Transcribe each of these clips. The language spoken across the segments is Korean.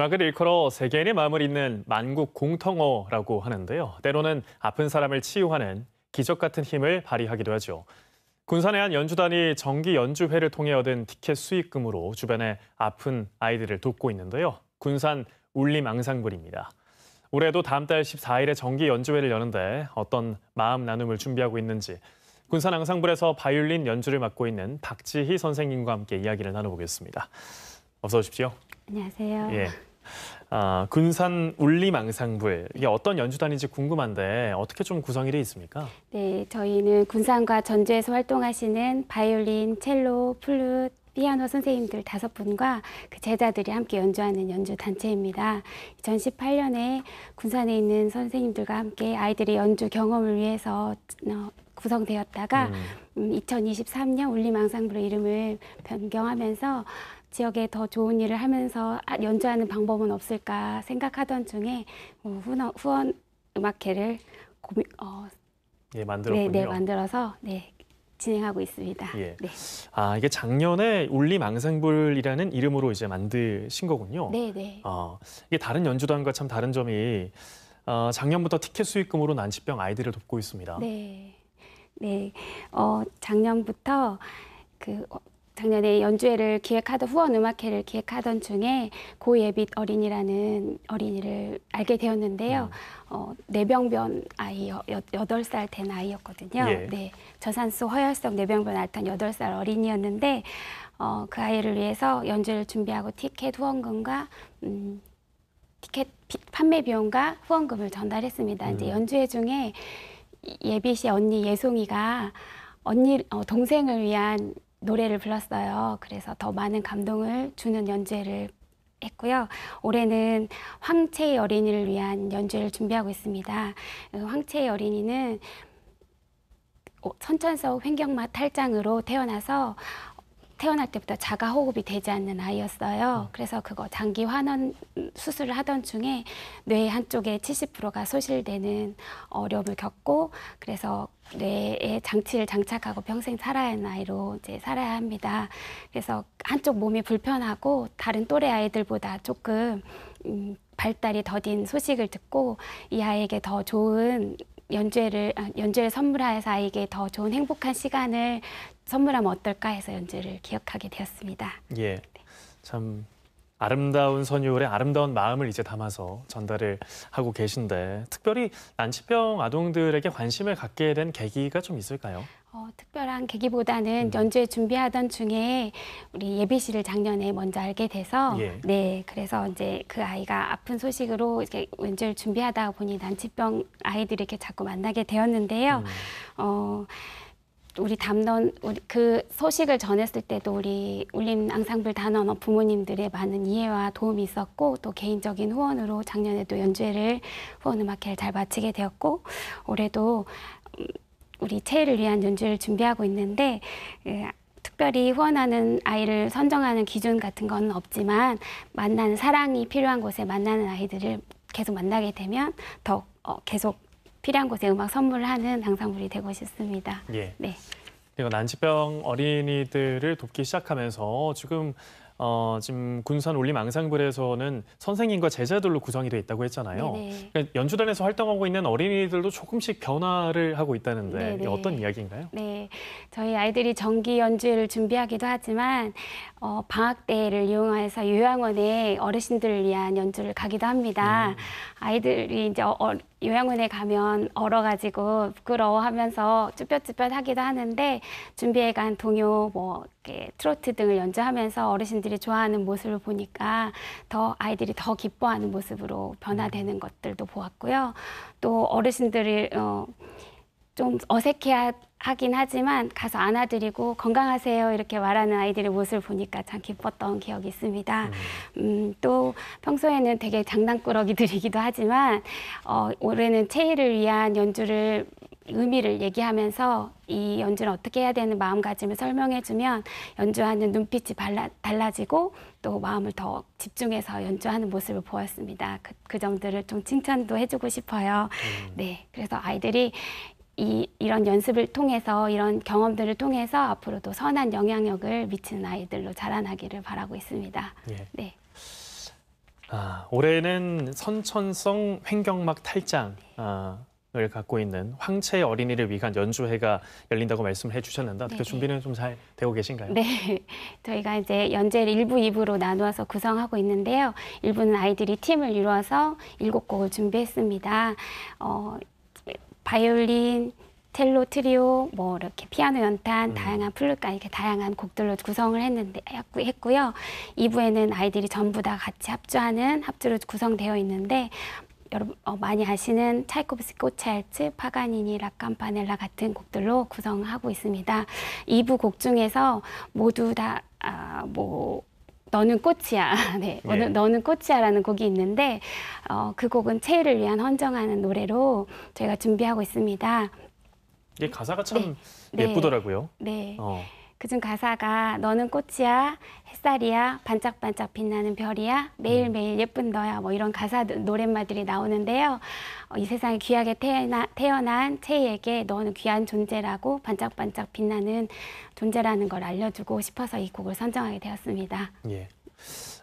음악을 일컬어 세계인의 마음을 잇는 만국 공통어라고 하는데요. 때로는 아픈 사람을 치유하는 기적 같은 힘을 발휘하기도 하죠. 군산의 한 연주단이 정기 연주회를 통해 얻은 티켓 수익금으로 주변의 아픈 아이들을 돕고 있는데요. 군산 울림 앙상블입니다. 올해도 다음 달 14일에 정기 연주회를 여는데 어떤 마음 나눔을 준비하고 있는지 군산 앙상블에서 바이올린 연주를 맡고 있는 박지희 선생님과 함께 이야기를 나눠보겠습니다. 어서 오십시오. 안녕하세요. 예. 아, 군산 울림앙상부에 이게 어떤 연주단인지 궁금한데 어떻게 좀 구성이 돼 있습니까? 네, 저희는 군산과 전주에서 활동하시는 바이올린, 첼로, 플룻, 피아노 선생님들 다섯 분과 그 제자들이 함께 연주하는 연주 단체입니다. 2018년에 군산에 있는 선생님들과 함께 아이들의 연주 경험을 위해서 어, 구성되었다가 음. 2023년 음, 울림망상부로 이름을 변경하면서 지역에 더 좋은 일을 하면서 아, 연주하는 방법은 없을까 생각하던 중에 뭐 후원, 후원 음악회를 고민, 어, 예, 만들었군요. 네, 네, 만들어서 네, 진행하고 있습니다. 예. 네. 아 이게 작년에 울림앙상블이라는 이름으로 이제 만드신 거군요. 네, 네. 어, 이게 다른 연주단과 참 다른 점이 어, 작년부터 티켓 수익금으로 난치병 아이들을 돕고 있습니다. 네, 네. 어, 작년부터 그 작년에 연주회를 기획하던 후원 음악회를 기획하던 중에 고예빛 어린이라는 어린이를 알게 되었는데요. 음. 어, 뇌병변 아이 여덟 살 된 아이였거든요. 예. 네, 저산소 허혈성 뇌병변 앓던 여덟 살 어린이였는데 어, 그 아이를 위해서 연주를 준비하고 티켓 후원금과 음, 티켓 판매 비용과 후원금을 전달했습니다. 음. 이제 연주회 중에 예비 씨 언니 예송이가 언니 어, 동생을 위한 노래를 불렀어요. 그래서 더 많은 감동을 주는 연주를 했고요. 올해는 황채의 어린이를 위한 연주를 준비하고 있습니다. 그 황채의 어린이는 어, 선천성 횡격마 탈장으로 태어나서 태어날 때부터 자가 호흡이 되지 않는 아이였어요. 음. 그래서 그거 장기 환원 수술을 하던 중에 뇌 한쪽에 70%가 소실되는 어려움을 겪고 그래서 뇌에 장치를 장착하고 평생 살아야 하는 아이로 이제 살아야 합니다. 그래서 한쪽 몸이 불편하고 다른 또래 아이들보다 조금 음, 발달이 더딘 소식을 듣고 이 아이에게 더 좋은 연주회를 아, 연주회를 선물하여서 아이에게 더 좋은 행복한 시간을 선물하면 어떨까 해서 연주를 기억하게 되었습니다. 예, 네. 참 아름다운 선율의 아름다운 마음을 이제 담아서 전달을 하고 계신데 특별히 난치병 아동들에게 관심을 갖게 된 계기가 좀 있을까요? 어, 특별한 계기보다는 음. 연주회 준비하던 중에 우리 예비씨를 작년에 먼저 알게 돼서 예. 네 그래서 이제 그 아이가 아픈 소식으로 이렇게 연주를 준비하다 보니 난치병 아이들을 이렇게 자꾸 만나게 되었는데요. 음. 어, 우리 담론 우리 그 소식을 전했을 때도 우리 울림 앙상블 단원어 부모님들의 많은 이해와 도움이 있었고 또 개인적인 후원으로 작년에도 연주회를 후원음악회를 잘 마치게 되었고 올해도 음, 우리 체일을 위한 연주를 준비하고 있는데 예, 특별히 후원하는 아이를 선정하는 기준 같은 건 없지만 만나는 사랑이 필요한 곳에 만나는 아이들을 계속 만나게 되면 더 어, 계속 필요한 곳에 음악 선물을 하는 앙상블이 되고 싶습니다. 예. 네. 그리고 난치병 어린이들을 돕기 시작하면서 지금 어, 지금 군산 올림 앙상블에서는 선생님과 제자들로 구성이 돼 있다고 했잖아요. 그러니까 연주단에서 활동하고 있는 어린이들도 조금씩 변화를 하고 있다는데 어떤 이야기인가요? 네, 저희 아이들이 정기 연주를 준비하기도 하지만 어, 방학 때를 이용해서 요양원에 어르신들을 위한 연주를 가기도 합니다. 음. 아이들이 이제 어, 요양원에 가면 얼어가지고 부끄러워하면서 쭈뼛쭈뼛하기도 하는데 준비해간 동요, 뭐 이렇게 트로트 등을 연주하면서 어르신들이 좋아하는 모습을 보니까 더 아이들이 더 기뻐하는 모습으로 변화되는 음. 것들도 보았고요. 또 어르신들이 어, 좀 어색해 하긴 하지만 가서 안아드리고 건강하세요 이렇게 말하는 아이들의 모습을 보니까 참 기뻤던 기억이 있습니다. 음, 음 또 평소에는 되게 장난꾸러기들이기도 하지만 어, 올해는 체이를 위한 연주를 의미를 얘기하면서 이 연주를 어떻게 해야 되는 마음가짐을 설명해주면 연주하는 눈빛이 발라, 달라, 지고또 마음을 더 집중해서 연주하는 모습을 보았습니다 그, 그 점들을 좀 칭찬도 해주고 싶어요. 음. 네, 그래서 아이들이 이, 이런 연습을 통해서 이런 경험들을 통해서 앞으로도 선한 영향력을 미치는 아이들로 자라나기를 바라고 있습니다. 예. 네. 아, 올해는 선천성 횡격막 탈장을 네. 갖고 있는 황체 어린이를 위한 연주회가 열린다고 말씀을 해주셨는데 어떻게 네, 네. 준비는 좀 잘 되고 계신가요? 네, 저희가 이제 연재를 1부, 2부로 나누어서 구성하고 있는데요. 1부는 아이들이 팀을 이루어서 7곡을 준비했습니다. 어, 바이올린, 텔로 트리오, 뭐 이렇게 피아노 연탄, 음. 다양한 플루트까 이렇게 다양한 곡들로 구성을 했는데 했고요. 2부에는 아이들이 전부 다 같이 합주하는 합주로 구성되어 있는데 여러분 어, 많이 아시는 차이콥스키 꽃차일츠, 파가니니, 라칸파넬라 같은 곡들로 구성하고 있습니다. 2부 곡 중에서 모두 다 아, 뭐 너는 꽃이야. 네. 네. 너는 꽃이야라는 곡이 있는데 어, 그 곡은 체일을 위한 헌정하는 노래로 저희가 준비하고 있습니다. 이게 가사가 참 네. 네. 예쁘더라고요. 네. 어. 그중 가사가 너는 꽃이야 햇살이야 반짝반짝 빛나는 별이야 매일매일 예쁜 너야 뭐 이런 가사 노랫말들이 나오는데요 어, 이 세상에 귀하게 태어나, 태어난 체이에게 너는 귀한 존재라고 반짝반짝 빛나는 존재라는 걸 알려주고 싶어서 이 곡을 선정하게 되었습니다. 예.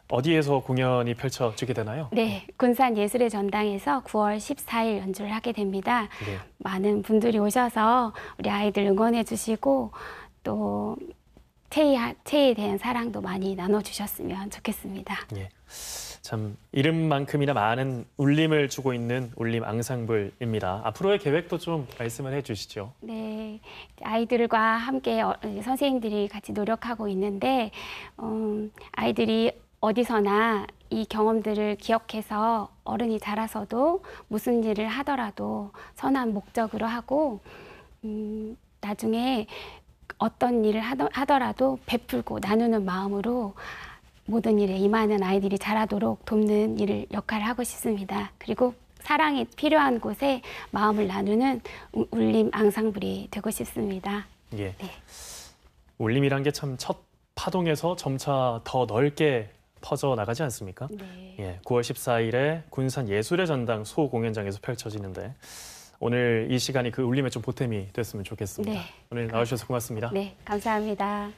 어디에서 공연이 펼쳐지게 되나요? 네, 군산 예술의 전당에서 9월 14일 연주를 하게 됩니다. 네. 많은 분들이 오셔서 우리 아이들 응원해 주시고 또 테이, 테이에 대한 사랑도 많이 나눠주셨으면 좋겠습니다. 예. 참 이름만큼이나 많은 울림을 주고 있는 울림 앙상블입니다. 앞으로의 계획도 좀 말씀을 해주시죠. 네, 아이들과 함께 어, 선생님들이 같이 노력하고 있는데 음, 아이들이 어디서나 이 경험들을 기억해서 어른이 자라서도 무슨 일을 하더라도 선한 목적으로 하고 음, 나중에 어떤 일을 하더라도 베풀고 나누는 마음으로 모든 일에 임하는 아이들이 자라도록 돕는 일을 역할을 하고 싶습니다. 그리고 사랑이 필요한 곳에 마음을 나누는 울림 앙상블이 되고 싶습니다. 예. 네. 울림이란 게 참 첫 파동에서 점차 더 넓게 퍼져 나가지 않습니까? 네. 예, 9월 14일에 군산 예술의 전당 소공연장에서 펼쳐지는데 오늘 이 시간이 그 울림의 좀 보탬이 됐으면 좋겠습니다. 네. 오늘 나와주셔서 고맙습니다. 네, 감사합니다.